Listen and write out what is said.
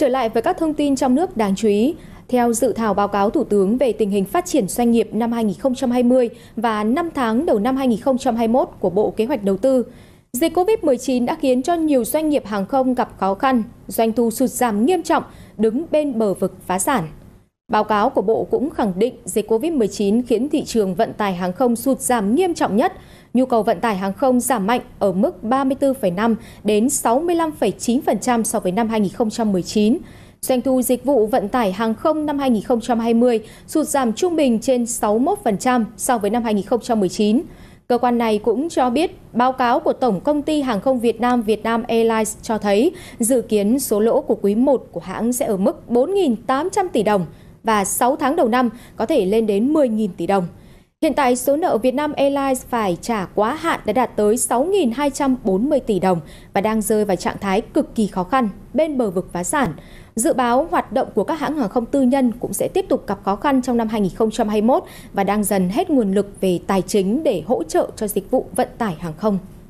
Trở lại với các thông tin trong nước đáng chú ý, theo dự thảo báo cáo Thủ tướng về tình hình phát triển doanh nghiệp năm 2020 và 5 tháng đầu năm 2021 của Bộ Kế hoạch Đầu tư, dịch COVID-19 đã khiến cho nhiều doanh nghiệp hàng không gặp khó khăn, doanh thu sụt giảm nghiêm trọng, đứng bên bờ vực phá sản. Báo cáo của Bộ cũng khẳng định dịch COVID-19 khiến thị trường vận tải hàng không sụt giảm nghiêm trọng nhất. Nhu cầu vận tải hàng không giảm mạnh ở mức 34,5 đến 65,9% so với năm 2019. Doanh thu dịch vụ vận tải hàng không năm 2020 sụt giảm trung bình trên 61% so với năm 2019. Cơ quan này cũng cho biết báo cáo của Tổng Công ty Hàng không Việt Nam Việt Nam Airlines cho thấy dự kiến số lỗ của quý 1 của hãng sẽ ở mức 4.800 tỷ đồng, và 6 tháng đầu năm có thể lên đến 10.000 tỷ đồng. Hiện tại, số nợ Việt Nam Airlines phải trả quá hạn đã đạt tới 6.240 tỷ đồng và đang rơi vào trạng thái cực kỳ khó khăn, bên bờ vực phá sản. Dự báo hoạt động của các hãng hàng không tư nhân cũng sẽ tiếp tục gặp khó khăn trong năm 2021 và đang dần hết nguồn lực về tài chính để hỗ trợ cho dịch vụ vận tải hàng không.